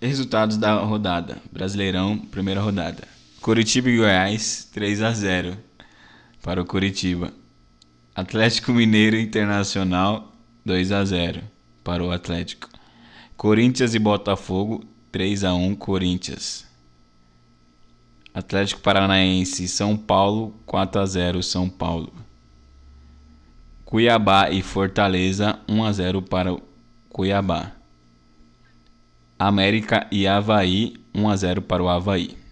Resultados da rodada: Brasileirão, primeira rodada. Curitiba e Goiás, 3 a 0 para o Curitiba. Atlético Mineiro Internacional, 2 a 0 para o Atlético. Corinthians e Botafogo, 3 a 1 Corinthians. Atlético Paranaense e São Paulo, 4 a 0 São Paulo. Cuiabá e Fortaleza, 1 a 0 para o Cuiabá. América e Havaí, 1 a 0 para o Havaí.